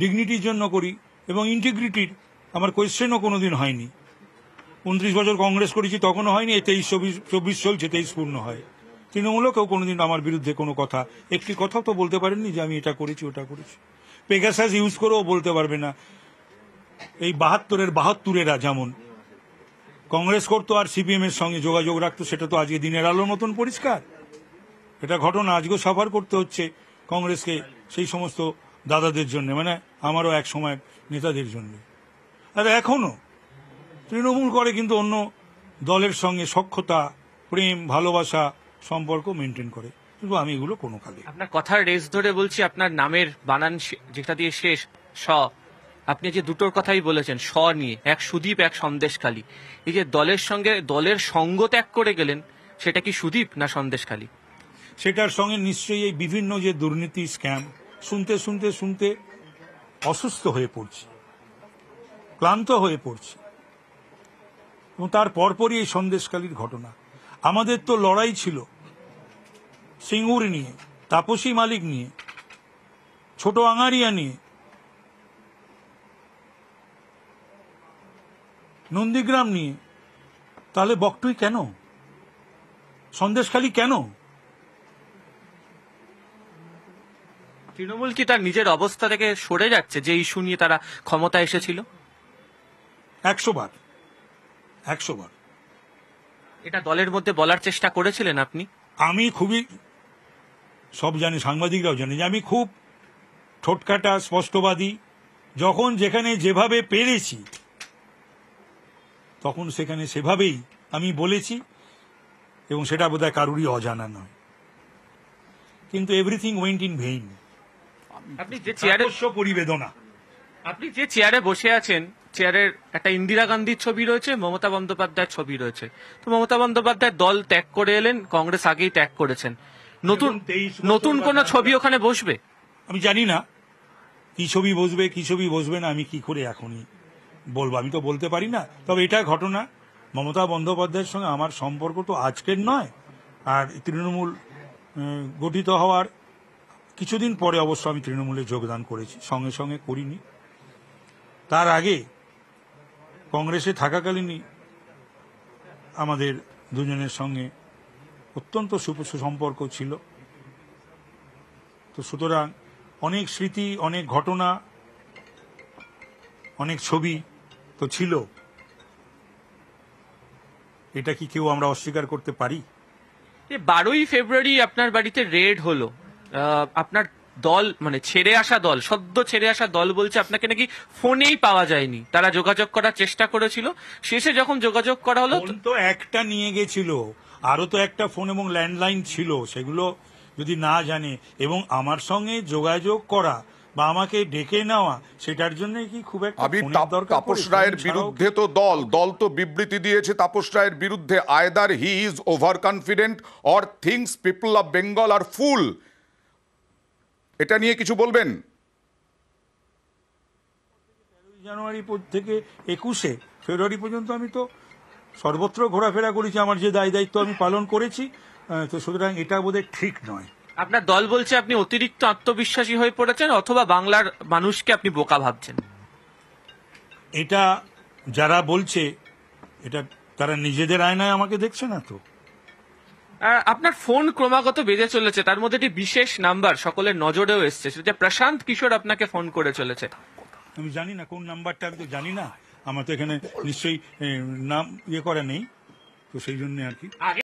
ডিগনিটির জন্য করি এবং ইন্টিগ্রিটির আমার কোয়েশ্চেনও কোনো দিন হয়নি উনত্রিশ বছর কংগ্রেস করেছি তখনও হয়নি তেইশ চব্বিশ চব্বিশ চলছে তেইশ পূর্ণ হয় তৃণমূলকেও কোনো কোনোদিন আমার বিরুদ্ধে কোনো কথা একটি কথাও তো বলতে পারেননি যে আমি এটা করেছি ওটা করেছি পেগাসাস ইউজ করেও বলতে পারবে না এই বাহাত্তরের বাহাত্তরেরা যেমন কংগ্রেস করতো আর সিপিএম এর সঙ্গে যোগাযোগ রাখতো সেটা তো আজকে দিনের আলোর মতন পরিষ্কার এটা ঘটনা আজকেও সাফার করতে হচ্ছে কংগ্রেসকে সেই সমস্ত দাদাদের জন্য মানে আমারও এক সময় নেতাদের জন্য আর এখনও তৃণমূল করে কিন্তু অন্য দলের সঙ্গে সক্ষতা প্রেম ভালোবাসা সম্পর্ক মেনটেন করে কিন্তু আমি এগুলো কোনো কালে আপনার কথার রেস ধরে বলছি আপনার নামের বানান যেটা দিয়ে শেষ স আপনি যে দুটোর কথাই বলেছেন স নিয়ে এক সুদীপ এক সন্দেশখালী এই যে দলের সঙ্গে দলের সঙ্গ ত্যাগ করে গেলেন সেটা কি সুদীপ না সন্দেশখালী সেটার সঙ্গে নিশ্চয়ই এই বিভিন্ন যে দুর্নীতি স্ক্যাম শুনতে শুনতে শুনতে অসুস্থ হয়ে পড়ছি ক্লান্ত হয়ে পড়ছি এবং তার পরপরই এই সন্দেশকালীর ঘটনা আমাদের তো লড়াই ছিল সিঙ্গুর নিয়ে তাপসী মালিক নিয়ে ছোট আঙারিয়া নিয়ে নন্দীগ্রাম নিয়ে তাহলে বকটুই কেন সন্দেশখালী কেন তৃণমূল কি তার নিজের অবস্থা থেকে সরে যাচ্ছে যে ইস্যু নিয়ে তারা ক্ষমতা এসেছিল একশো বার একশো বার এটা দলের মধ্যে বলার চেষ্টা করেছিলেন আপনি আমি খুবই সব জানি সাংবাদিকরাও জানে যে আমি খুব ঠোটকাটা স্পষ্টবাদী যখন যেখানে যেভাবে পেরেছি তখন সেখানে সেভাবেই আমি বলেছি এবং সেটা বোধহয় কারুরই অজানা নয় কিন্তু এভরিথিং ওয়েন্ট ইন ভেইন আপনি যে চেয়ারে পরিবেদনা আপনি যে চেয়ারে বসে আছেন চেয়ারের একটা ইন্দিরা গান্ধীর ছবি রয়েছে মমতা বন্দ্যোপাধ্যায়ের ছবি রয়েছে তো মমতা বন্দ্যোপাধ্যায় দল ত্যাগ করে এলেন কংগ্রেস আগেই ত্যাগ করেছেন নতুন নতুন কোন ছবি ওখানে বসবে আমি জানি না কি ছবি বসবে কি ছবি বসবে না আমি কি করে এখনই বলবো আমি তো বলতে পারি না তবে এটা ঘটনা মমতা বন্দ্যোপাধ্যায়ের সঙ্গে আমার সম্পর্ক তো আজকের নয় আর তৃণমূল গঠিত হওয়ার কিছুদিন পরে অবশ্য আমি তৃণমূলে যোগদান করেছি সঙ্গে সঙ্গে করিনি তার আগে কংগ্রেসে থাকাকালীনই আমাদের দুজনের সঙ্গে অত্যন্ত সুসম্পর্ক ছিল তো সুতরাং অনেক স্মৃতি অনেক ঘটনা অনেক ছবি তো ছিল এটা কি কেউ আমরা অস্বীকার করতে পারি বারোই ফেব্রুয়ারি আপনার বাড়িতে রেড হলো আপনার দল মানে ছেড়ে আসা দল সদ্য ছেড়ে আসা দল বলছে আপনাকে নাকি ফোনেই পাওয়া যায়নি তারা যোগাযোগ করার চেষ্টা করেছিল শেষে যখন যোগাযোগ করা হলো তো একটা নিয়ে গেছিল আরো তো একটা ফোন এবং ল্যান্ডলাইন ছিল সেগুলো যদি না জানে এবং আমার সঙ্গে যোগাযোগ করা বা আমাকে ডেকে নেওয়া সেটার জন্য কি খুব একটা তাপস রায়ের বিরুদ্ধে তো দল দল তো বিবৃতি দিয়েছে তাপস রায়ের বিরুদ্ধে either he is over confident or thinks people of Bengal are fool এটা নিয়ে কিছু বলবেন জানুয়ারি থেকে একুশে ফেব্রুয়ারি পর্যন্ত আমি তো সর্বত্র ঘোরাফেরা করেছি আমার যে দায় দায়িত্ব আমি পালন করেছি তো সুতরাং এটা বোধহয় ঠিক নয় আপনার দল বলছে আপনি অতিরিক্ত আত্মবিশ্বাসী হয়ে পড়েছেন অথবা বাংলার মানুষকে আপনি বোকা ভাবছেন এটা যারা বলছে এটা তারা নিজেদের আয়নায় আমাকে দেখছে না তো আপনার ফোন ক্রমাগত বেজে চলেছে তার মধ্যে একটি বিশেষ নাম্বার সকলের নজরেও এসছে সেটা প্রশান্ত কিশোর আপনাকে ফোন করে চলেছে আমি জানি না কোন নাম্বারটা আমি তো জানি না আমার তো এখানে নিশ্চয়ই নাম ইয়ে করা নেই তো সেই জন্য আর কি